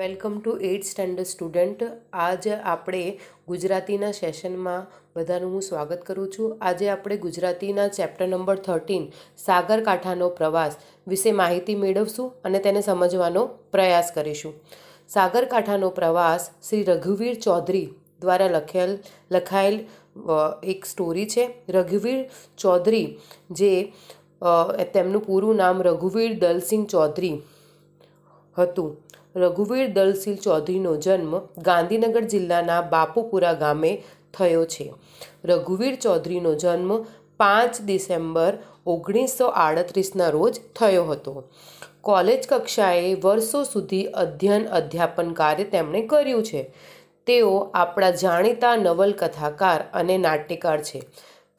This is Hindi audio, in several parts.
Welcome to eight standard student આજે આપણે ગુજરાતીના સેશનમાં બધાનું હું સ્વાગત કરું છું આજે આપણે ગુજરાતીના ચેપ્ટર નંબર થર્ટીન સાગરકાંઠાનો પ્રવાસ વિશે માહિતી મેળવશું અને તેને સમજવાનો પ્રયાસ કરીશું સાગરકાંઠાનો પ્રવાસ શ્રી રઘુવીર ચૌધરી દ્વારા લખેલ લખાયેલ એક સ્ટોરી છે રઘુવીર ચૌધરી જે તેમનું પૂરું નામ રઘુવીર દલસિંહ ચૌધરી હતું રઘુવીર દલસીલ ચૌધરીનો જન્મ ગાંધીનગર જિલ્લાના બાપુપુરા ગામે થયો છે રઘુવીર ચૌધરીનો જન્મ પાંચ ડિસેમ્બર ઓગણીસો આડત્રીસના રોજ થયો હતો કોલેજ કક્ષાએ વર્ષો સુધી અધ્યયન અધ્યાપન કાર્ય તેમણે કર્યું છે તેઓ આપણા જાણીતા નવલકથાકાર અને નાટ્યકાર છે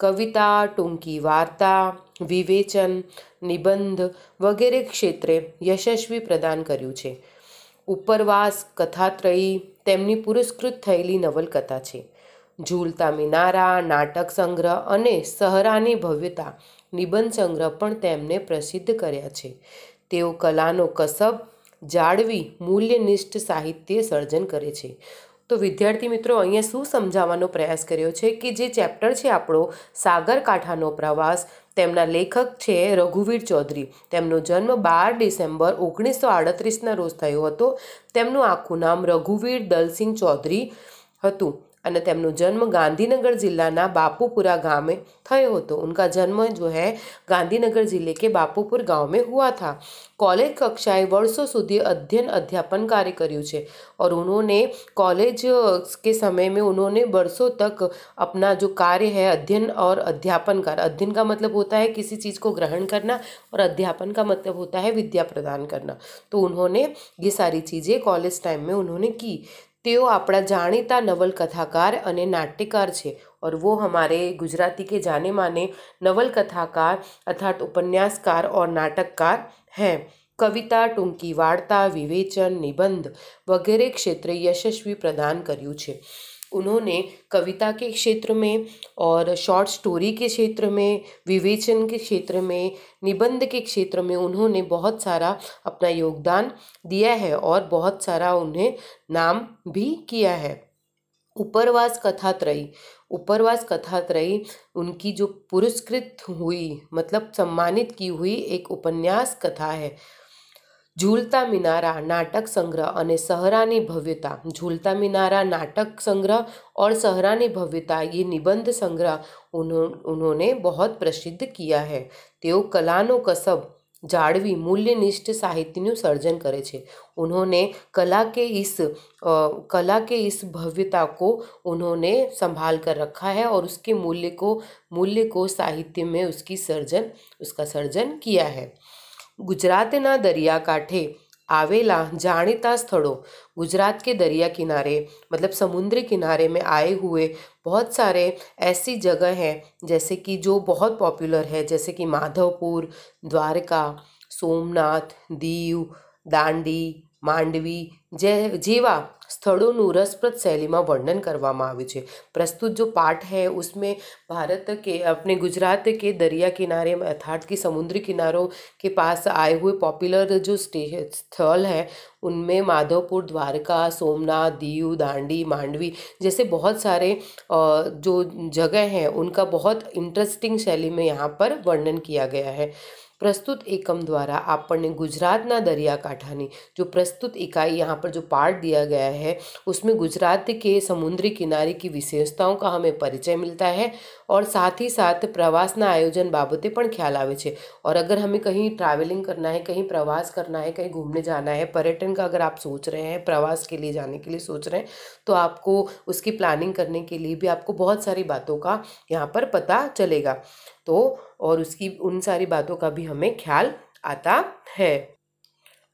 કવિતા ટૂંકી વાર્તા વિવેચન નિબંધ વગેરે ક્ષેત્રે યશસ્વી પ્રદાન કર્યું છે ઉપરવાસ કથાત્રયી તેમની પુરસ્કૃત થયેલી નવલકથા છે ઝૂલતા મિનારા નાટક સંગ્રહ અને સહરાની ભવ્યતા નિબંધ સંગ્રહ પણ તેમને પ્રસિદ્ધ કર્યા છે તેઓ કલાનો કસબ જાળવી મૂલ્યનિષ્ઠ સાહિત્ય સર્જન કરે છે તો વિદ્યાર્થી મિત્રો અહીંયા શું સમજાવવાનો પ્રયાસ કર્યો છે કે જે ચેપ્ટર છે આપણો સાગરકાંઠાનો પ્રવાસ તેમના લેખક છે રઘુવીર ચૌધરી તેમનો જન્મ બાર ડિસેમ્બર ઓગણીસો આડત્રીસના રોજ થયો હતો તેમનું આખું નામ રઘુવીર દલસિંહ ચૌધરી હતું અને તેમનો જન્મ ગાંધીનગર જિલ્લાના બાપુપુરા ગામે થયો હતો. તેમનો જન્મ જો હે ગાંધીનગર જિલ્લા કે બાપુપુર ગામ મે હુઆ થા. કોલેજ કક્ષાએ વર્ષો સુધી અધ્યયન અધ્યાપન કાર્ય કર્યું છે. ઓર ઉનોને કોલેજ કે સમય મે ઉનોને વર્ષો તક અપના જો કાર્ય હે અધ્યયન ઓર અધ્યાપન કર. અધ્યયન કા મતલબ હોતા હે કિસી ચીઝ કો ગ્રહણ કરના ઓર અધ્યાપન કા મતલબ હોતા હે વિદ્યા પ્રદાન કરના. તો ઉનોને યે સારી ચીઝે કોલેજ ટાઈમ મે ઉનોને કી. તેઓ આપણા જાણીતા નવલકથાકાર અને નાટ્યકાર છે और वो हमारे गुजराती के जाने माने नवलकथाकार अर्थात ઉપન્યાસકાર ઓર નાટકકાર હે કવિતા ટૂંકી વાર્તા વિવેચન નિબંધ વગેરે ક્ષેત્રે યશસ્વી પ્રદાન કર્યું છે उन्होंने कविता के क्षेत्र में और शॉर्ट स्टोरी के क्षेत्र में विवेचन के क्षेत्र में निबंध के क्षेत्र में उन्होंने बहुत सारा अपना योगदान दिया है और बहुत सारा उन्हें नाम भी किया है उपरवास कथात्रयी उपरवास कथात्रयी उनकी जो पुरस्कृत हुई मतलब सम्मानित की हुई एक उपन्यास कथा है झूलता मीनारा नाटक संग्रह और સહરાની भव्यता झूलता मीनारा नाटक संग्रह और सहरानी भव्यता ये निबंध संग्रह उन्हों उन्होंने बहुत प्रसिद्ध किया है तो कला कसब जाड़वी मूल्यनिष्ठ साहित्य सर्जन करे छे। उन्होंने कला के इस आ, कला के इस भव्यता को उन्होंने संभाल कर रखा है और उसके मूल्य को मूल्य को साहित्य में उसकी सर्जन उसका सर्जन किया है दरिया कांठे आवेला जाता स्थलों गुजरात के दरिया किनारे मतलब समुद्र किनारे में आए हुए बहुत सारे ऐसी जगह हैं जैसे कि जो बहुत पॉपुलर है जैसे कि माधवपुर द्वारका सोमनाथ दीव दांडी मांडवी जीवा स्थलोंनु रसप्रत शैली में वर्णन કરવામાં આવ્યું છે પ્રસ્તુત જો પાઠ હે ઉસમે ભારત કે અપને ગુજરાત કે دریا કિનારે અર્થાત કે સમુદ્ર કિનારો કે પાસ આયે હુએ પોપ્યુલર જો સ્ટે સ્થળ હે ઉનમે માધવપુર દ્વારકા સોમનાથ દિયુ ડાંડી માંડવી જેસે બહોત سارے જો જગહ હે ઉનકા બહોત ઇન્ટરેસ્ટિંગ શૈલી મેં યહાં પર વર્ણન કિયા ગયા હે प्रस्तुत एकम द्वारा आपने गुजरात ना दरियाकाठा ने जो प्रस्तुत इकाई यहाँ पर जो पार्ट दिया गया है उसमें गुजरात के समुद्री किनारे की विशेषताओं का हमें परिचय मिलता है और साथ ही साथ ना आयोजन बाबते पर ख्याल आवे छे और अगर हमें कहीं ट्रैवलिंग करना है कहीं प्रवास करना है कहीं घूमने जाना है पर्यटन का अगर आप सोच रहे हैं प्रवास के लिए जाने के लिए सोच रहे हैं तो आपको उसकी प्लानिंग करने के लिए भी आपको बहुत सारी बातों का यहाँ पर पता चलेगा तो और उसकी उन सारी बातों का भी हमें ख्याल आता है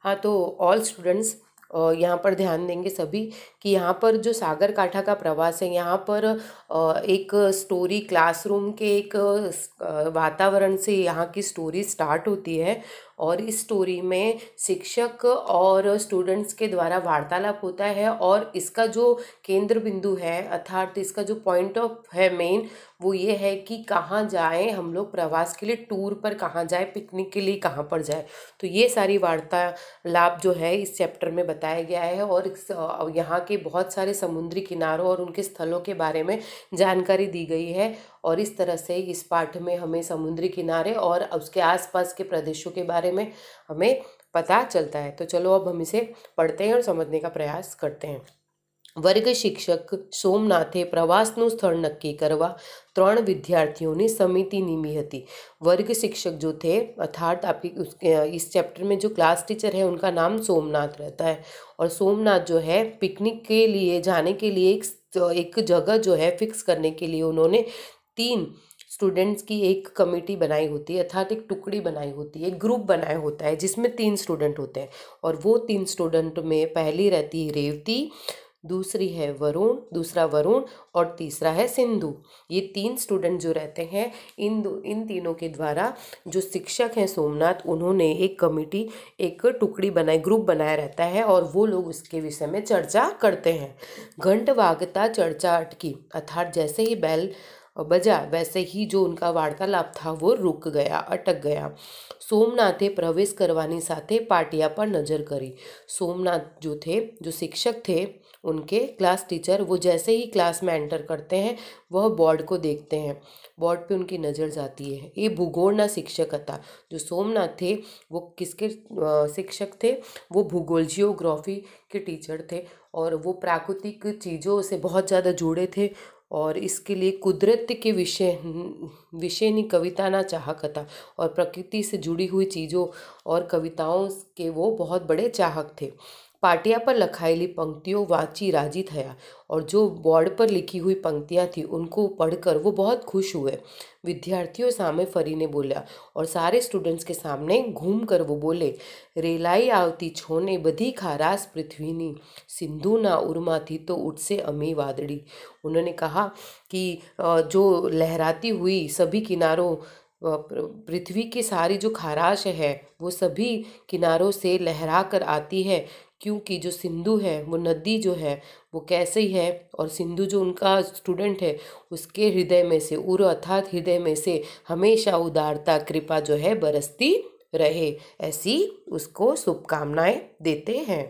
हाँ तो ऑल स्टूडेंट्स यहाँ पर ध्यान देंगे सभी कि यहाँ पर जो सागर काठा का प्रवास है यहाँ पर एक स्टोरी क्लासरूम के एक वातावरण से यहाँ की स्टोरी स्टार्ट होती है और इस स्टोरी में शिक्षक और स्टूडेंट्स के द्वारा वार्तालाप होता है और इसका जो केंद्र बिंदु है अर्थात इसका जो पॉइंट ऑफ है मेन वो ये है कि कहाँ जाएं हम लोग प्रवास के लिए टूर पर कहाँ जाएं पिकनिक के लिए कहाँ पर जाएं तो ये सारी वार्तालाप जो है इस चैप्टर में बताया गया है और यहाँ के बहुत सारे समुद्री किनारों और उनके स्थलों के बारे में जानकारी दी गई है और इस तरह से इस पाठ में हमें समुद्री किनारे और उसके आसपास के प्रदेशों के बारे में हमें पता चलता है तो चलो अब हम इसे पढ़ते हैं और समझने का प्रयास करते हैं વર્ગ શિક્ષક સોમનાથે स्थल नक्की करने त्र विद्यार्थियों ने समिति નીમી थी वर्ग शिक्षक जो थे अर्थात आपकी उसके इस चैप्टर में जो क्लास टीचर है उनका नाम सोमनाथ रहता है और सोमनाथ जो है पिकनिक के लिए जाने के लिए एक एक जगह जो है फिक्स करने के लिए उन्होंने तीन स्टूडेंट्स की एक कमेटी बनाई होती है अर्थात एक टुकड़ी बनाई होती है एक ग्रुप बनाया होता है जिसमें तीन स्टूडेंट होते हैं और वो तीन स्टूडेंट में पहली रहती है रेवती दूसरी है वरुण दूसरा वरुण और तीसरा है सिंधु ये तीन स्टूडेंट जो रहते हैं इन इन तीनों के द्वारा जो शिक्षक हैं सोमनाथ उन्होंने एक कमेटी एक टुकड़ी बनाई ग्रुप बनाया रहता है और वो लोग उसके विषय में चर्चा करते हैं घंट वागता चर्चा अटकी अर्थात जैसे ही बैल बजा वैसे ही जो उनका वार्तालाप था वो रुक गया अटक गया सोमनाथे प्रवेश करवाने साथे पाटिया पर नज़र करी सोमनाथ जो थे जो शिक्षक थे उनके क्लास टीचर वो जैसे ही क्लास में एंटर करते हैं वह बोर्ड को देखते हैं बोर्ड पे उनकी नज़र जाती है ये ना शिक्षक था जो सोमनाथ थे वो किसके शिक्षक थे वो भूगोल जियोग्राफी के टीचर थे और वो प्राकृतिक चीज़ों से बहुत ज़्यादा जुड़े थे और इसके लिए कुदरत के विषय विषय ने कविता ना चाह कथा और प्रकृति से जुड़ी हुई चीज़ों और कविताओं के वो बहुत बड़े चाहक थे पाटिया पर लखाएली पंक्तियों वाची राजी थया और जो बोर्ड पर लिखी हुई पंक्तियाँ थी उनको पढ़कर वो बहुत खुश हुए विद्यार्थियों फरी ने बोला और सारे स्टूडेंट्स के सामने घूम कर वो बोले रेलाई छोने बधी આવતી पृथ्वी नी सिंधु ना उर्मा थी तो उठसे अमी वादड़ी उन्होंने कहा कि जो लहराती हुई सभी किनारों पृथ्वी की सारी जो खाराश है वो सभी किनारों से लहरा कर आती है क्योंकि जो सिंधु है वो नदी जो है वो कैसे ही है और सिंधु जो उनका स्टूडेंट है उसके हृदय में से उर अर्थात हृदय में से हमेशा उदारता कृपा जो है बरसती रहे ऐसी उसको शुभकामनाएं देते हैं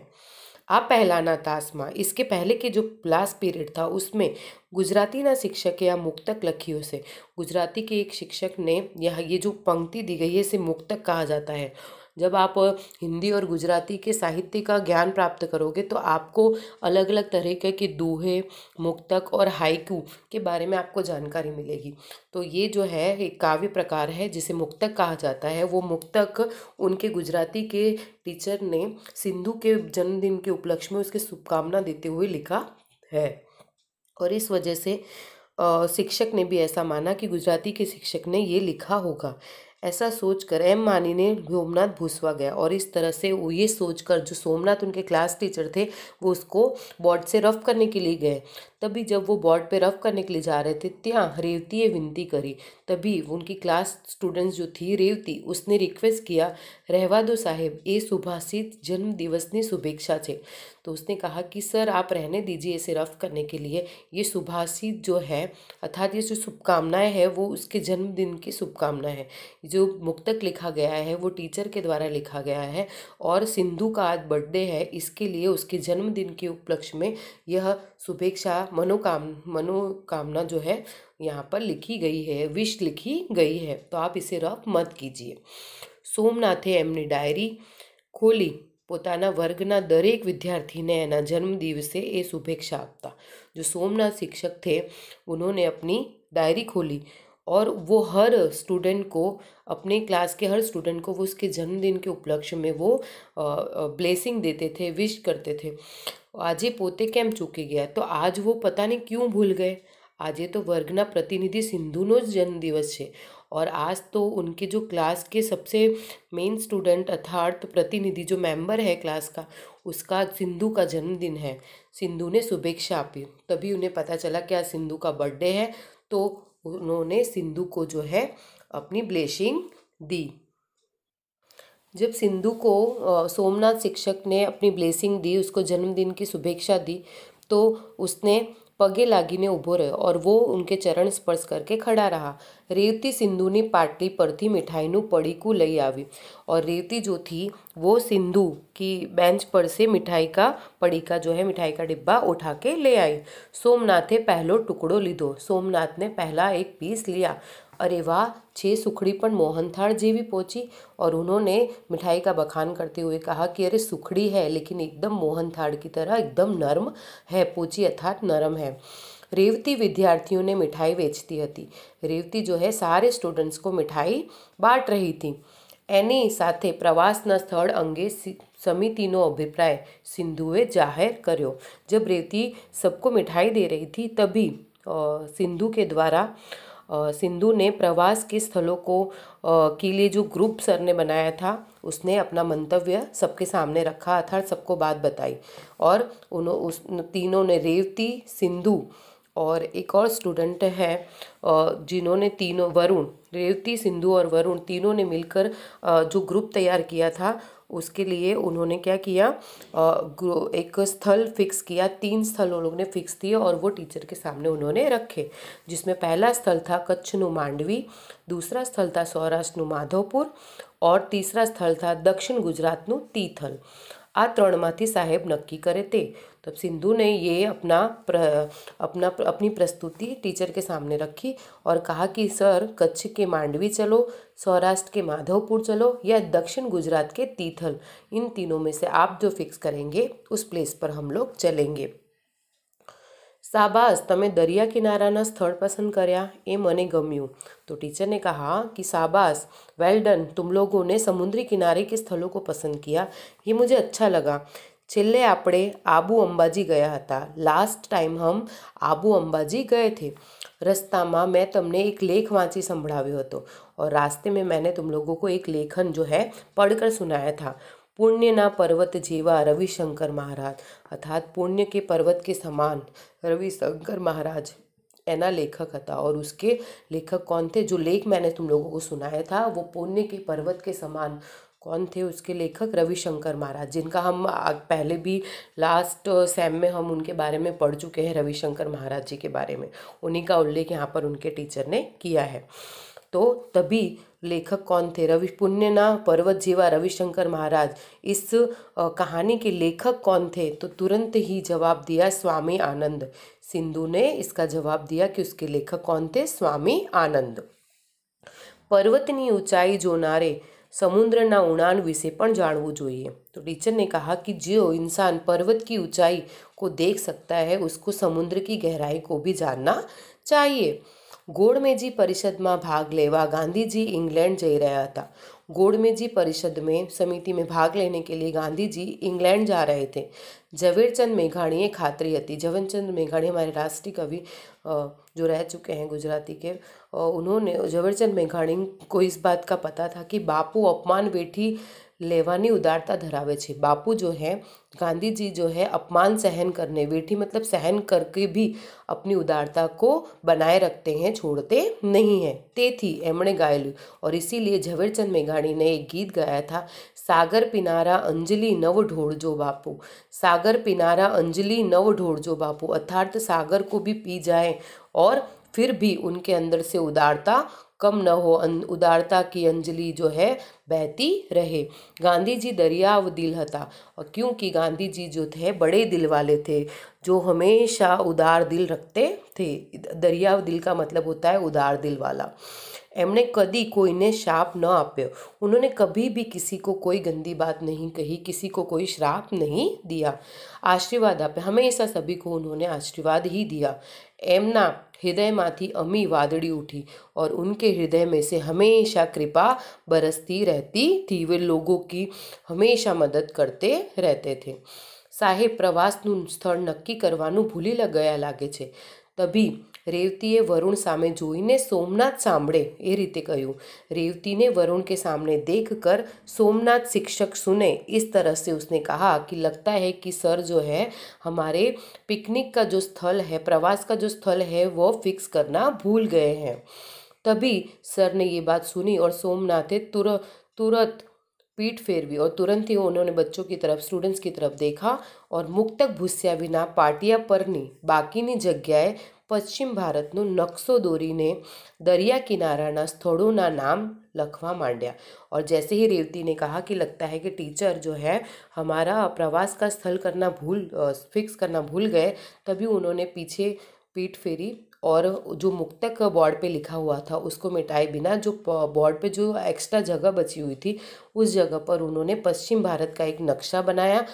आप पहलाना तासमा इसके पहले के जो लास्ट पीरियड था उसमें गुजराती ना शिक्षक या मुक्तक लखियों से गुजराती के एक शिक्षक ने यह ये जो पंक्ति दी गई है इसे मुक्तक कहा जाता है जब आप हिंदी और गुजराती के साहित्य का ज्ञान प्राप्त करोगे तो आपको अलग अलग तरीके के दोहे मुक्तक और हाइकू के बारे में आपको जानकारी मिलेगी तो ये जो है एक काव्य प्रकार है जिसे मुक्तक कहा जाता है वो मुक्तक उनके गुजराती के टीचर ने सिंधु के जन्मदिन के उपलक्ष्य में उसके शुभकामना देते हुए लिखा है और इस वजह से शिक्षक ने भी ऐसा माना कि गुजराती के शिक्षक ने ये लिखा होगा ऐसा सोचकर एम मानी ने सोमनाथ भूसवा गया और इस तरह से वो ये सोचकर जो सोमनाथ उनके क्लास टीचर थे वो उसको बोर्ड से रफ करने के लिए गए तभी जब वो बोर्ड पे रफ करने के लिए जा रहे थे रेवती ये विनती करी तभी उनकी क्लास स्टूडेंट्स जो थी रेवती उसने रिक्वेस्ट किया રહેવા દો સાહેબ એ સુભાષિત ने शुभेक्षा थे तो उसने कहा कि सर आप रहने दीजिए इसे रफ करने के लिए ये सुभाषित जो है अर्थात ये जो शुभकामनाएँ हैं वो उसके जन्मदिन की शुभकामना है जो मुक्तक लिखा गया है वो टीचर के द्वारा लिखा गया है और सिंधु का आज बर्थडे है इसके लिए उसके जन्मदिन के उपलक्ष्य में यह शुभेच्छा मनोकाम मनोकामना जो है यहाँ पर लिखी गई है विश लिखी गई है तो आप इसे रफ मत कीजिए सोमनाथे एमने डायरी खोली पोता પોતાના दरेक विद्यार्थी ने एना जन्मदिवसे ये शुभेच्छा आपता जो सोमनाथ शिक्षक थे उन्होंने अपनी डायरी खोली और वो हर स्टूडेंट को अपने क्लास के हर स्टूडेंट को वो उसके जन्मदिन के उपलक्ष्य में वो ब्लेसिंग देते थे विश करते थे आज આજે પોતે કેમ गया तो आज वो पता नहीं क्यों भूल गए आज ये तो वर्गना प्रतिनिधि सिंधु नो जन्मदिवस है और आज तो उनके जो क्लास के सबसे मेन स्टूडेंट अर्थार्थ प्रतिनिधि जो मेंबर है क्लास का उसका सिंधु का जन्मदिन है सिंधु ने शुभेच्छा आपी तभी उन्हें पता चला कि आज सिंधु का बर्थडे है तो उन्होंने सिंधु को जो है अपनी ब्लेसिंग दी जब सिंधु को सोमनाथ शिक्षक ने अपनी ब्लेसिंग दी उसको जन्मदिन की शुभेक्षा दी तो उसने पगे लागिने उभो रहे और वो उनके चरण स्पर्श करके खड़ा रहा रेवती सिंधु ने पाटली पर थी मिठाई पड़ी को लई आवी और रेवती जो थी वो सिंधु की बेंच पर से मिठाई का पड़ी का जो है मिठाई का डिब्बा उठा के ले आई सोमनाथे पहलो टुकड़ो लीधो सोमनाथ ने पहला एक पीस लिया अरे वाह छः सुखड़ी पर मोहनथाल जी भी पहुंची और उन्होंने मिठाई का बखान करते हुए कहा कि अरे सुखड़ी है लेकिन एकदम मोहनथाल की तरह एकदम नरम है पोची अर्थात नरम है रेवती विद्यार्थियों ने मिठाई बेचती હતી રેવતી જો હે સારે સ્ટુડન્ટ્સ કો મિઠાઈ બાંટ રહી હતી એની સાથે स्थल अंगे समिति नो अभिप्राय सिंधुए जाहिर करो जब रेवती सबको मिठाई दे रही थी तभी सिंधु के द्वारा सिंधु ने प्रवास के स्थलों को के लिए जो ग्रुप सर ने बनाया था उसने अपना मंतव्य सबके सामने रखा अर्थात सबको बात बताई और उन्होंने उस तीनों ने रेवती सिंधु और एक और स्टूडेंट है जिन्होंने तीनों वरुण रेवती सिंधु और वरुण तीनों ने मिलकर जो ग्रुप तैयार किया था उसके लिए उन्होंने क्या किया एक स्थल फिक्स किया तीन स्थल उन लोगों ने फिक्स किए और वो टीचर के सामने उन्होंने रखे जिसमें पहला स्थल था कच्छ नु मांडवी दूसरा स्थल था सौराष्ट्र नु माधोपुर और तीसरा स्थल था दक्षिण गुजरात ગુજરાતનું तीथल आ ત્રણમાંથી साहेब नक्की करे थे तब सिंधु ने ये अपना प्र, अपना अपनी प्रस्तुति टीचर के सामने रखी और कहा कि सर कच्छ के मांडवी चलो सौराष्ट्र के माधवपुर चलो या दक्षिण गुजरात के तीथल इन तीनों में से आप जो फिक्स करेंगे उस प्लेस पर हम लोग चलेंगे શાબાશ दरिया किनारा ना स्थल पसंद કર્યા ये મને गम्यू तो टीचर ने कहा कि शाबाश वेल डन तुम लोगों ने समुद्री किनारे के स्थलों को पसंद किया ये मुझे अच्छा लगा છлле આપણે આબુ અંબાજી ગયા હતા લાસ્ટ ટાઈમ હમ આબુ અંબાજી ગયે થે રસ્તા માં મેં તમને એક લેખ વાંચી સંભળાવ્યો હતો ઓર રાસ્તે મેં મેને તુમ લોકો કો એક લેખન જો હે پڑھકર સુનાયા થા પુર્ણ્ય ના પર્વત જેવા રવિશંકર મહારાજ અર્થાત પુર્ણ્ય કે પર્વત કે સમાન રવિશંકર મહારાજ એના લેખક હતા ઓર ઉસકે લેખક કોન تھے જો લેખ મેને તુમ લોકો કો સુનાયા થા વો પુર્ણ્ય કે પર્વત કે સમાન कौन थे उसके लेखक रविशंकर महाराज जिनका हम पहले भी लास्ट सेम में हम उनके बारे में पढ़ चुके हैं रविशंकर महाराज जी के बारे में उन्हीं का उल्लेख यहाँ पर उनके टीचर ने किया है तो तभी लेखक कौन थे रवि पुण्यना पर्वत जीवा रविशंकर महाराज इस कहानी के लेखक कौन थे तो तुरंत ही जवाब दिया स्वामी आनंद सिंधु ने इसका जवाब दिया कि उसके लेखक कौन थे स्वामी आनंद पर्वतनी ऊंचाई जोनारे समुद्રના उड़ान विषय जानव जो तो टीचर ने कहा कि जो इंसान पर्वत की ऊंचाई को देख सकता है उसको समुद्र की गहराई को भी जानना चाहिए में भाग लेवा गांधी जी इंग्लैंड जा रहा था गोड़मेजी परिषद में समिति में भाग लेने के लिए गांधी जी इंग्लैंड जा रहे थे मेघाणी एक ખાતરી હતી जवेरचंद मेघाणी हमारे राष्ट्रीय कवि जो रह चुके हैं गुजराती के उन्होंने जवेरचंद मेघाणी को इस बात का पता था कि बापू अपमान बेटी लेवानी उदारता धरावे बापू जो है गांधी जी जो है अपमान सहन करने वेठी मतलब सहन करके भी अपनी उदारता को बनाए रखते हैं छोड़ते नहीं हैं थी एमणे गायलू और इसीलिए झवेरचंद मेघाणी ने एक गीत गाया था सागर पिनारा अंजलि नव ढोड़जो बापू सागर पिनारा अंजलि नव ढोड़जो बापू अर्थार्थ सागर को भी पी जाए और फिर भी उनके अंदर से उदारता कम न हो उदारता की अंजलि जो है बहती रहे गांधी जी दरियाव दिल हता और क्योंकि गांधी जी जो थे बड़े दिल वाले थे जो हमेशा उदार दिल रखते थे दरियाव दिल का मतलब होता है उदार दिल वाला એમણે કદી કોઈને શાપ ન આપ્યો. તેમણે કભી ભી કિસીકો કોઈ ગંદી વાત નહીં કહી, કિસીકો કોઈ શ્રાપ નહીં દિયા. આશીર્વાદ આપ્યા. હંમેશા સભીકો ઉનહોને આશીર્વાદ હી દિયા. એમના હૃદયમાંથી અમી વાદળી ઉઠી અને ઉનકે હૃદય મેસે હંમેશા કૃપા बरसતી રહેતી. થી લોગોકી હંમેશા મદદ કરતે રહેતે થે. સાહેબ પ્રવાસનું સ્થળ નક્કી કરવાનું ભૂલી ગયા લાગે છે. તભી રેવતીએ वरुण સામે જોઈને सोमनाथ સાંભળે એ रीते कहूँ रेवती ने वरुण के सामने देखकर सोमनाथ शिक्षक सुने इस तरह से उसने कहा कि लगता है कि सर जो है हमारे पिकनिक का जो स्थल है प्रवास का जो स्थल है वो फिक्स करना भूल गए हैं तभी सर ने ये बात सुनी और सोमनाथे तुर तुरंत पीठ फेरवी और तुरंत ही उन्होंने बच्चों की तरफ स्टूडेंट्स की तरफ देखा और मुक्तक भूस्या पर नहीं बाकी नहीं जगह पश्चिम भारत નું નકશો દોરીને دریا કિનારાના સ્થળોના નામ લખવા માંડ્યા અને જેસે હી રેલ્ટી ને કહા કે لگتا હે કે ટીચર જો હે ہمارا પ્રવાસ કા સ્થળ karna bhul fix karna bhul gaye tabhi unhone piche pet feeri और जो मुक्तक बोर्ड पे लिखा हुआ था उसको मिटाए बिना जो बोर्ड पे जो एक्स्ट्रा जगह बची हुई थी उस जगह पर उन्होंने पश्चिम भारत का एक नक्शा बनाया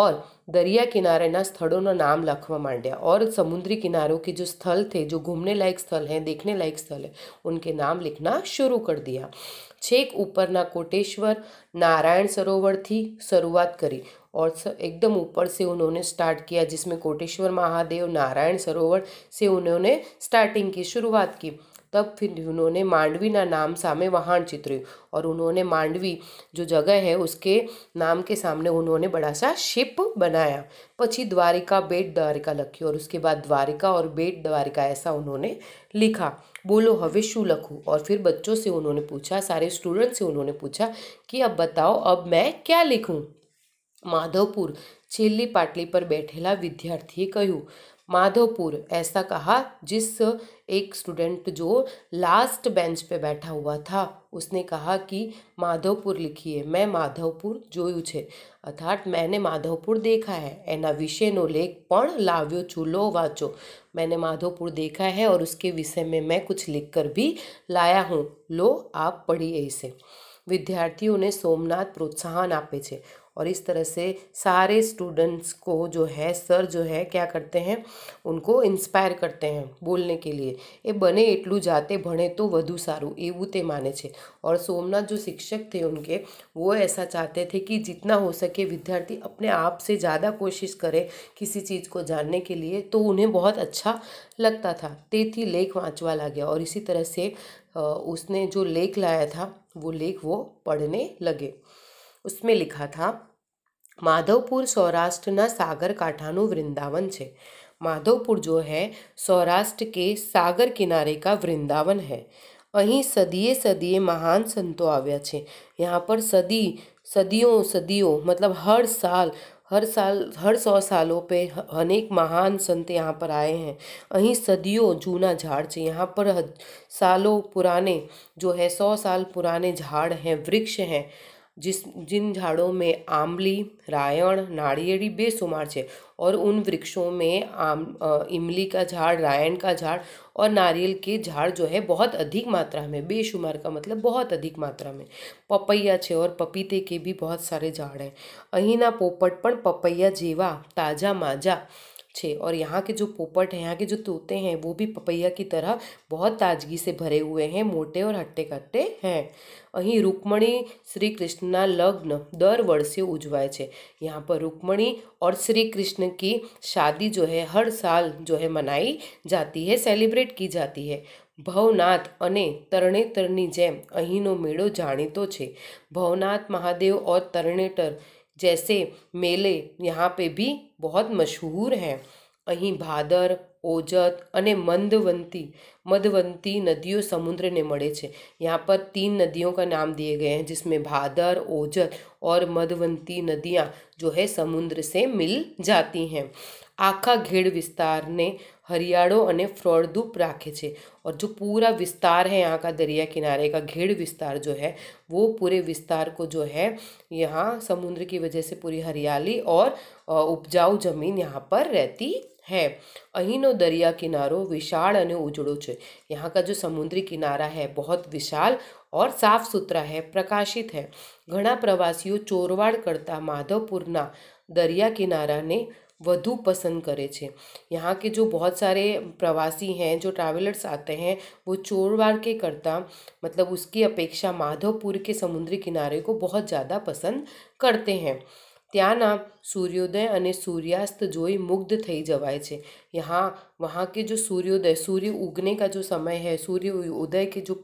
और दरिया किनारे ना स्थलों સ્થળોના नाम लखवा मांडिया और समुद्री किनारों के जो स्थल थे जो घूमने लायक स्थल हैं देखने लायक स्थल हैं उनके नाम लिखना शुरू कर दिया छेक ऊपर ना कोटेश्वर नारायण सरोवर थी शुरुआत करी और एकदम ऊपर से उन्होंने स्टार्ट किया जिसमें कोटेश्वर महादेव नारायण सरोवर से उन्होंने स्टार्टिंग की शुरुआत की तब फिर उन्होंने मांडवी ना नाम सामने वहां चित्र और उन्होंने मांडवी जो जगह है उसके नाम के सामने उन्होंने बड़ा सा शिप बनाया पची द्वारिका बेट द्वारिका लखी और उसके बाद द्वारिका और बेट द्वारिका ऐसा उन्होंने लिखा बोलो हवे शू लखूँ और फिर बच्चों से उन्होंने पूछा सारे स्टूडेंट से उन्होंने पूछा कि अब बताओ अब मैं क्या लिखूँ माधवपुर छेली पाटली पर बैठेला विद्यार्थी कहू माधवपुर ऐसा कहा जिस एक स्टूडेंट जो लास्ट बेंच पे बैठा हुआ था उसने कहा कि माधवपुर लिखिए मैं माधवपुर जोयू छे अर्थात मैंने माधवपुर देखा है एना विषय नो लेख पण लाव्यो चूलो वाचो मैंने माधवपुर देखा है और उसके विषय में मैं कुछ लिख कर भी लाया हूँ लो आप पढ़िए इसे विद्यार्थियों ने सोमनाथ प्रोत्साहन आपे और इस तरह से सारे स्टूडेंट्स को जो है सर जो है क्या करते हैं उनको इंस्पायर करते हैं बोलने के लिए એ बने एटलू जाते भणे तो वधु सारू एवं ते माने छे और सोमनाथ जो शिक्षक थे उनके वो ऐसा चाहते थे कि जितना हो सके विद्यार्थी अपने आप से ज़्यादा कोशिश करे किसी चीज़ को जानने के लिए तो उन्हें बहुत अच्छा लगता था लेख वाँचवा ला गया और इसी तरह से उसने जो लेख लाया था वो लेख वो पढ़ने लगे उसमें लिखा था माधवपुर सौराष्ट्र सागर काठानु वृंदावन છે माधवपुर जो है सौराष्ट्र के सागर किनारे का वृंदावन है અહીં સદીએ સદીએ महान संतो આવ્યા છે यहाँ पर सदी सदियों सदियों मतलब हर साल हर साल हर सौ सालों पे अनेक महान संत यहाँ पर आए हैं અહીં सदियों जूना झाड़ से यहाँ पर सालों पुराने जो है सौ साल पुराने झाड़ हैं वृक्ष हैं जिस जिन झाड़ों में आंवली रायण नारियड़ी बेशुमार है और उन वृक्षों में आम इमली का झाड़ रायण का झाड़ और नारियल के झाड़ जो है बहुत अधिक मात्रा में बेशुमार का मतलब बहुत अधिक मात्रा में पपैया है और पपीते के भी बहुत सारे झाड़ हैं अहिना पोपट पर पपैया जेवा ताजा माजा अच्छे और यहाँ के जो पोपट हैं यहाँ के जो तोते हैं वो भी पपैया की तरह बहुत ताजगी से भरे हुए हैं मोटे और हट्टे कट्टे हैं अही रुक्मणी श्री कृष्ण लग्न दर वर्षे उजवाए थे यहाँ पर रुक्मणी और श्री कृष्ण की शादी जो है हर साल जो है मनाई जाती है सेलिब्रेट की जाती है भवनाथ अने અને તરણેતરની જેમ मेड़ो મેળો तो છે भवनाथ महादेव और તરણેતર जैसे मेले यहाँ पे भी बहुत मशहूर हैं અહીં भादर ओजत अने मंदवंती मधवंती नदियों समुद्र ने मड़े छे यहाँ पर तीन नदियों का नाम दिए गए हैं जिसमें भादर ओजत और मधवंती नदियाँ जो है समुद्र से मिल जाती हैं आखा घेड़ विस्तार ने हरियाणों અને ફળદ્રુપ राखे છે और जो पूरा विस्तार है यहाँ का दरिया किनारे का घेड़ विस्तार जो है वो पूरे विस्तार को जो है यहाँ समुद्र की वजह से पूरी हरियाली और उपजाऊ जमीन यहाँ पर रहती है અહીંનો दरिया किनारों विशाल અને उजड़ो यहाँ का जो समुद्री किनारा है बहुत विशाल और साफ सुथरा है प्रकाशित है घना ઘણા चोरवाड़ करता माधवपुर दरिया किनारा ने वधु पसंद करे छे यहाँ के जो बहुत सारे प्रवासी हैं जो ट्रैवलर्स आते हैं वो चोरवार के करता मतलब उसकी अपेक्षा माधवपुर के समुद्री किनारे को बहुत ज़्यादा पसंद करते हैं ध्यान सूर्योदय और सूर्यास्त જોઈ મુગ્ધ થઈ જવાય છે યહા વહા કે જો સૂર્યોદય સૂર્ય ઉગને કા જો સમય હે સૂર્ય ઉદય કે જો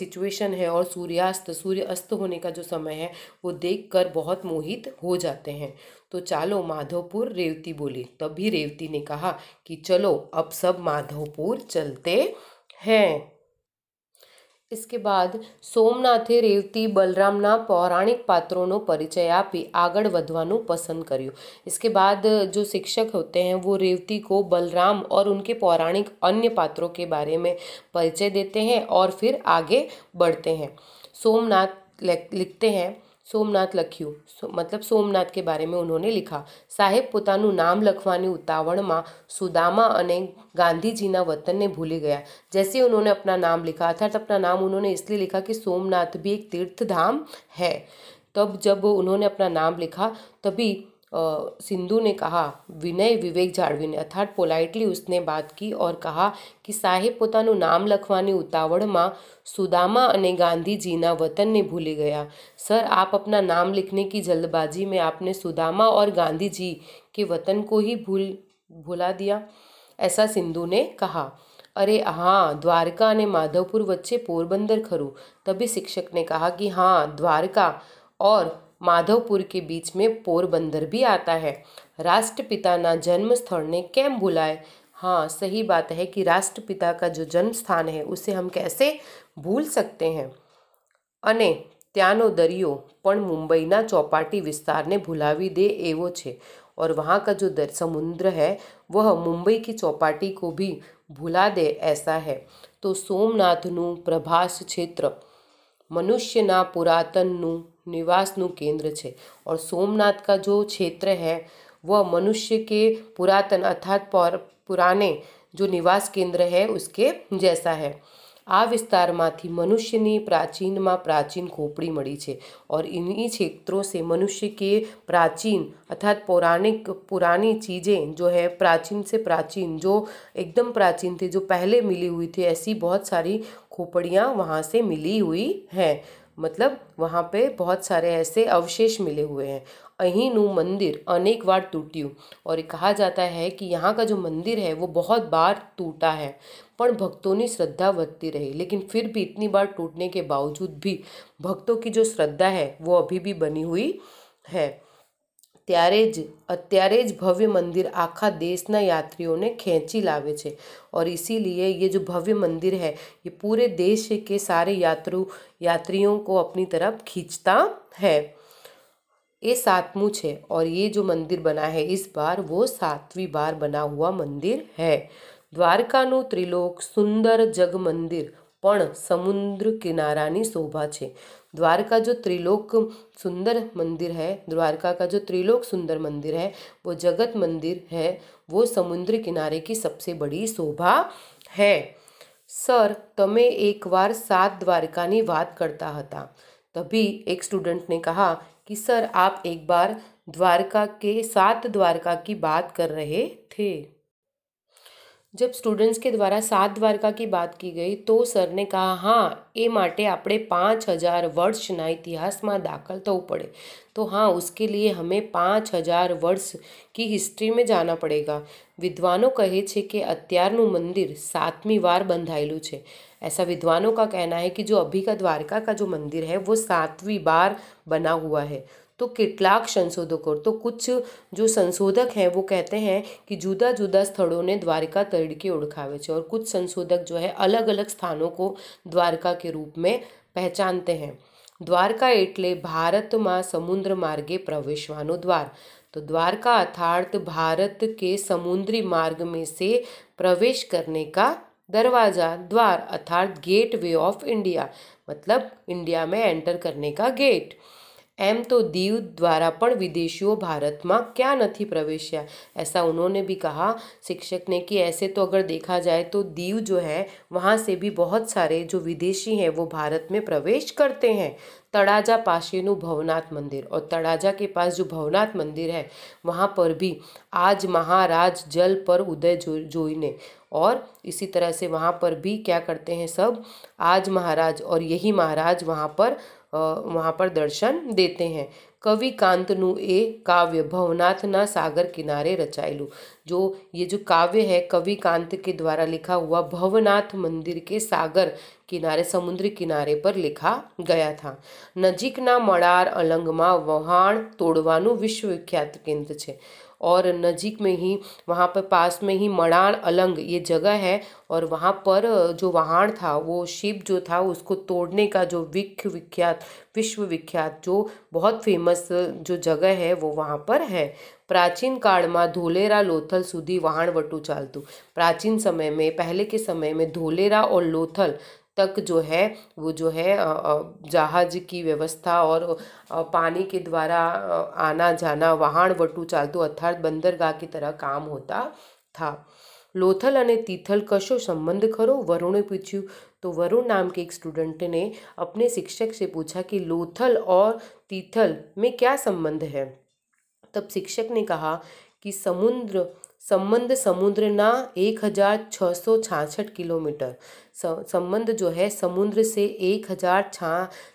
સિચ્યુએશન હે ઓર સૂર્યાસ્ત સૂર્ય અસ્ત હોને કા જો સમય હે વો દેખકર બહોત મોહિત હો જાતે હે તો ચાલો માધવપુર રેવતી બોલે તભી રેવતી ને કહા કે ચલો અપ સબ માધવપુર ચલતે હે इसके बाद सोमनाथे रेवती बलराम पौराणिक पात्रों परिचय आप આગળ पसंद करियो इसके बाद जो शिक्षक होते हैं वो रेवती को बलराम और उनके पौराणिक अन्य पात्रों के बारे में परिचय देते हैं और फिर आगे बढ़ते हैं सोमनाथ लिखते हैं सोमनाथ લખ્યું સો મતલબ સોમનાથ કે બારે મે ઉનોને લખા સાહેબ પોતાનું નામ લખવાની ઉતાવળમાં સુદામા અને ગાંધીજીના વતનને ભૂલી ગયા જેસે ઉનોને અપના નામ લખા થા સપના નામ ઉનોને ઇસલી લખા કે સોમનાથ ભી એક તીર્થધામ હૈ તબ જબ ઉનોને અપના નામ લખા તભી सिंधु ने कहा विनय विवेक जाड़वी ने अर्थात पोलाइटली उसने बात की और कहा कि साहेब पोता नाम लखवा उतावड़ में सुदामा अने गांधी जी वतन ने भूली गया सर आप अपना नाम लिखने की जल्दबाजी में आपने सुदामा और गांधी जी के वतन को ही भूल भुला दिया ऐसा सिंधु ने कहा अरे हाँ द्वारका ने माधवपुर वच्चे पोरबंदर खरु तभी शिक्षक ने कहा कि हाँ द्वारका और माधवपुर के बीच में पोरबंदर भी आता है राष्ट्रपिता ना जन्म स्थल ने कैम बुलाए हाँ सही बात है कि राष्ट्रपिता का जो जन्म स्थान है उसे हम कैसे भूल सकते हैं અને ત્યાંનો દરિયો પણ મુંબઈના ચોપાટી વિસ્તારને ભૂલાવી दे एवो छे और वहाँ का जो दर समुद्र है वह मुंबई की चौपाटी को भी भुला दे ऐसा है तो सोमनाथ क्षेत्र मनुष्य ना पुरातन नु निवास નું કેન્દ્ર છે ઓર સોમનાથ કા જો ક્ષેત્ર હે વો મનુષ્ય કે પુરાતન અર્થાત પૌર પુરાને જો નિવાસ કેન્દ્ર હે ઉસકે જેસા હે આ વિસ્તારમાંથી મનુષ્ય ની પ્રાચીન માં પ્રાચીન ખોપડી મળી છે ઓર ઇની ક્ષેત્રો સે મનુષ્ય કે પ્રાચીન અર્થાત પૌરાણિક પુરાની ચીજે જો હે પ્રાચીન સે પ્રાચીન જો એકદમ પ્રાચીન થી જો પહેલે મળી ہوئی થી એસી બહોત સારી ખોપડીયા વહા સે મળી ہوئی હે मतलब वहाँ पे बहुत सारे ऐसे अवशेष मिले हुए हैं अहिनु मंदिर अनेक बार टूटी और कहा जाता है कि यहाँ का जो मंदिर है वो बहुत बार टूटा है पर भक्तों ने श्रद्धा बढ़ती रही लेकिन फिर भी इतनी बार टूटने के बावजूद भी भक्तों की जो श्रद्धा है वो अभी भी बनी हुई है तेरेज अत्यारेज भव्य मंदिर आखा देश यात्रियों ने खींची लावे छे और इसीलिए ये जो भव्य मंदिर है ये पूरे देश के सारे यात्रु यात्रियों को अपनी तरफ खींचता है ये सातवां है और ये जो मंदिर बना है इस बार वो सातवीं बार बना हुआ मंदिर है द्वारका नु त्रिलोक सुंदर जग मंदिर समुद्र किनारा शोभा है द्वारका जो त्रिलोक सुंदर मंदिर है द्वारका का जो त्रिलोक सुंदर मंदिर है वो जगत मंदिर है वो समुद्र किनारे की सबसे बड़ी शोभा है सर तमें एक बार सात द्वारका की बात करता था तभी एक स्टूडेंट ने कहा कि सर आप एक बार द्वारका के सात द्वारका की बात कर रहे थे जब स्टूडेंट्स के द्वारा सात द्वारका की बात की गई तो सर ने कहा हाँ ये माटे आपड़े पाँच हजार वर्ष ना इतिहास में दाखिल तो पड़े तो हाँ उसके लिए हमें पाँच हजार वर्ष की हिस्ट्री में जाना पड़ेगा विद्वानों कहे छे कि अत्यारू मंदिर सातवीं बार बंधायेलू है ऐसा विद्वानों का कहना है कि जो अभी का द्वारका का जो मंदिर है वो सातवीं बार बना हुआ है तो कितलाक संशोधकों तो कुछ जो संशोधक हैं वो कहते हैं कि जुदा जुदा स्थलों ने द्वारिका तरीके ओढ़ावे छे और कुछ संशोधक जो है अलग अलग स्थानों को द्वारका के रूप में पहचानते हैं द्वारका एटले भारत माँ समुद्र मार्गे પ્રવેશવાનો द्वार तो द्वारका अर्थात भारत के समुद्री मार्ग में से प्रवेश करने का दरवाज़ा द्वार अर्थात गेट वे ऑफ इंडिया मतलब इंडिया में एंटर करने का गेट एम तो दीव द्वारा पर विदेशियों भारत में क्या नहीं प्रवेश्या ऐसा उन्होंने भी कहा शिक्षक ने कि ऐसे तो अगर देखा जाए तो दीव जो है वहाँ से भी बहुत सारे जो विदेशी हैं वो भारत में प्रवेश करते हैं तड़ाजा पाशेनु भवनाथ मंदिर और तड़ाजा के पास जो भवनाथ मंदिर है वहाँ पर भी आज महाराज जल पर उदय जो ने और इसी तरह से वहाँ पर भी क्या करते हैं सब आज महाराज और यही महाराज वहाँ पर वहाँ पर दर्शन देते हैं कवि कांतनु ए काव्य भवनाथ ना सागर किनारे रचायलू जो ये जो काव्य है कवि कांत के द्वारा लिखा हुआ भवनाथ मंदिर के सागर किनारे समुद्र किनारे पर लिखा गया था नजीकना मड़ार अलंगमा વહાણ तोड़वा विश्वविख्यात केंद्र है और नज़दीक में ही वहाँ पर पास में ही मड़ाण अलंग ये जगह है और वहाँ पर जो वहाण था वो शिप जो था उसको तोड़ने का जो विख विख्यात विश्वविख्यात जो बहुत फेमस जो जगह है वो वहाँ पर है प्राचीन काल धोलेरा लोथल सुधी वाहन वटू चालतू प्राचीन समय में पहले के समय में धोलेरा और लोथल तक जो है वो जो है जहाज की व्यवस्था और पानी के द्वारा आना जाना वाहन वटू चालतू अर्थात बंदरगाह की तरह काम होता था लोथल અને तीथल कशो संबंध खरो वरुण पूछू तो वरुण नाम के एक स्टूडेंट ने अपने शिक्षक से पूछा कि लोथल और तीथल में क्या संबंध है तब शिक्षक ने कहा कि समुद्र संबंध समुद्र ना एक हज़ार छः सौ छाछठ किलोमीटर संबंध जो है समुद्र से एक हज़ार छा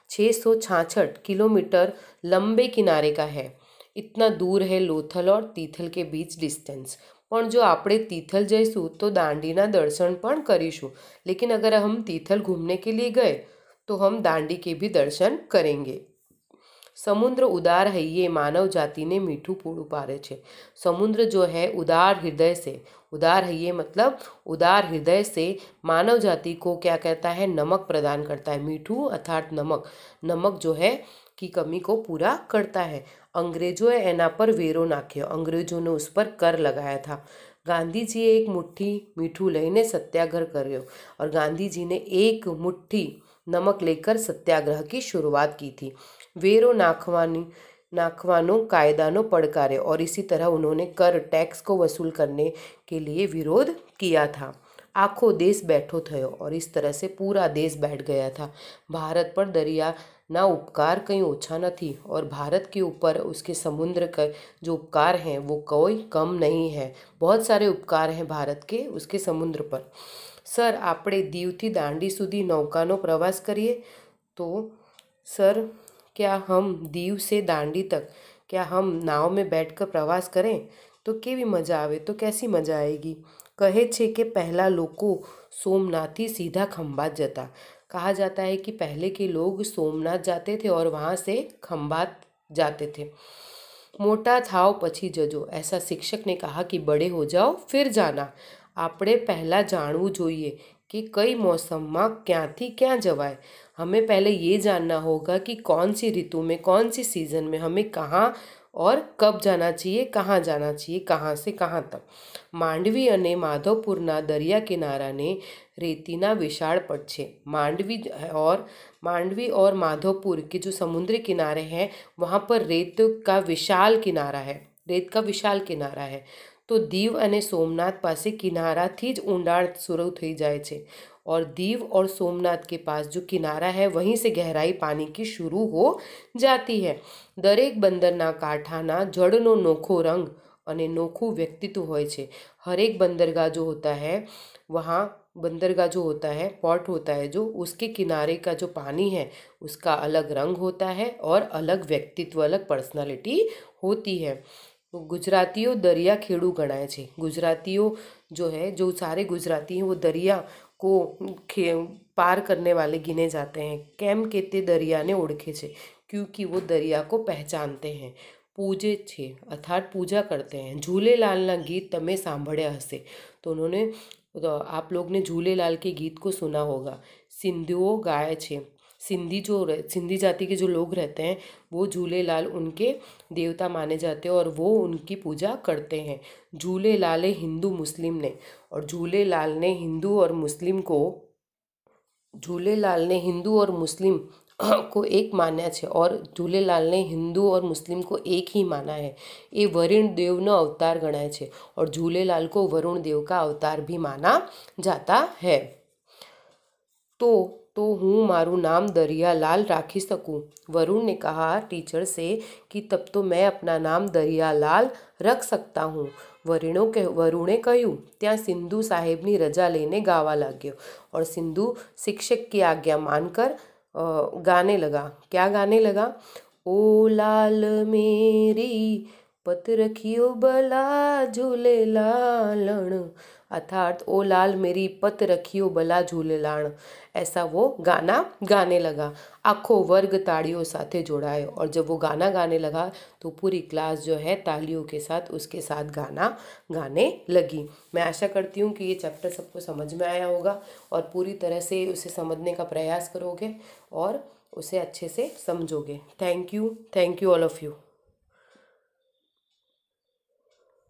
छः सौ छाछठ किलोमीटर लंबे किनारे का है इतना दूर है लोथल और तीथल के बीच डिस्टेंस पर जो आप तीथल जाइसू तो दांडीना दर्शन पर करीशू लेकिन अगर हम तीथल घूमने के लिए गए तो हम दांडी के भी दर्शन करेंगे समुद्र उदार है ये मानव जाति ने मीठू पूड़ू पारे छे समुद्र जो है उदार हृदय से उदार है ये मतलब उदार हृदय से मानव जाति को क्या कहता है नमक प्रदान करता है मीठू अर्थात नमक नमक जो है की कमी को पूरा करता है अंग्रेजों एना पर वेरो પર अंग्रेजों ने उस पर कर लगाया था गांधी जी एक મુઠ્ઠી मीठू लेने सत्याग्रह करो और गांधी जी ने एक मुठ्ठी नमक लेकर सत्याग्रह की शुरुआत की थी वेरो नाखवानी नाखवानो कायदाનો પડકાર્યો અને اسی طرح ઉનોને કર ટેક્સ કો વસૂલ કરને કે લિયે વિરોધ કિયા થા આખો દેશ બેઠો થયો ઓર ઇસ તરહ સે પૂરા દેશ બેટ ગયા થા ભારત પર દરિયા ના ઉપકાર કય ઊંચા નથી ઓર ભારત કે ઉપર ઉસકે સમુદ્ર કર જો ઉપકાર હે વો કોઈ કમ નહીં હે બહોત سارے ઉપકાર હે ભારત કે ઉસકે સમુદ્ર પર સર આપણે દિવ થી દાંડી સુધી નોકાનો પ્રવાસ કરીએ તો સર क्या हम दीव से दांडी तक क्या हम नाव में बैठकर प्रवास करें तो केवी मजा आवे तो कैसी मजा आएगी कहे छे के पहला लोको सोमनाथ ही सीधा खम्भात जाता कहा जाता है कि पहले के लोग सोमनाथ जाते थे और वहाँ से खम्भात जाते थे मोटा थाओ पछी जजो ऐसा शिक्षक ने कहा कि बड़े हो जाओ फिर जाना आपड़े पहला जानव जो कि कई मौसम में क्या थी क्या जवाए हमें पहले ये जानना होगा कि कौन सी ऋतु में कौन सी सीज़न में हमें कहाँ और कब जाना चाहिए कहाँ जाना चाहिए कहाँ से कहाँ तक मांडवी अने અને ना दरिया किनारा ने વિશાળ विशाल છે मांडवी और मांडवी और माधोपुर के जो समुद्री किनारे हैं वहाँ पर रेत का विशाल किनारा है रेत का विशाल किनारा है तो दीव अने सोमनाथ पास किनारा थी ऊंडाण शुरू थी जाए और दीव और सोमनाथ के पास जो किनारा है वहीं से गहराई पानी की शुरू हो જાતી હે દરેક बंदर ना જળનો નોખો રંગ અને नोखो વ્યક્તિત્વ હોય છે હરેક बंदरगाह जो होता है वहाँ बंदरगाह जो होता है पॉट होता है जो उसके किनारे का जो पानी है उसका अलग रंग होता है और अलग व्यक्तित्व अलग पर्सनालिटी होती है तो गुजरातियों दरिया खेड़ू गणाए थे गुजरातियों जो है जो सारे गुजराती हैं वो दरिया को खे पार करने वाले गिने जाते हैं कैम केते दरिया ने ओढ़खे छे क्योंकि वो दरिया को पहचानते हैं पूजे छे अर्थात पूजा करते हैं झूले लाल ना गीत तमें सांभड़े हसे तो उन्होंने तो आप लोग ने झूले लाल के गीत को सुना होगा सिंधुओं गाय छे सिंधी जो सिंधी जाति के जो लोग रहते हैं वो झूले लाल उनके देवता माने जाते हैं और वो उनकी पूजा करते हैं झूले लाल हिंदू मुस्लिम ने और झूले लाल ने हिंदू और मुस्लिम को झूले लाल ने हिंदू और मुस्लिम को एक माना है और लाल ने हिंदू और मुस्लिम को एक ही माना है ये वरुण देव न अवतार गणाय और झूले लाल को वरुण देव का अवतार भी माना जाता है तो तो હું नाम નામ દરિયાલાલ राखी सकूँ वरुण ने कहा टीचर से कि तब तो मैं अपना नाम दरियालाल रख सकता हूँ વરુણો कहूँ त्या सिंधु ત્યાં સિંધુ સાહેબની રજા લઈને ગાવા લાગ્યો और सिंधु शिक्षक की आज्ञा मानकर गाने लगा क्या गाने लगा ओ लाल मेरी पत रखियो भला झूले लालण अर्थात ओ लाल मेरी पत रखियो बला झूले लाण ऐसा वो गाना गाने लगा आखो वर्ग ताड़ियों साथ जोड़ाए और जब वो गाना गाने लगा तो पूरी क्लास जो है तालियों के साथ उसके साथ गाना गाने लगी मैं आशा करती हूँ कि ये चैप्टर सबको समझ में आया होगा और पूरी तरह से उसे समझने का प्रयास करोगे और उसे अच्छे से समझोगे thank you thank you all of you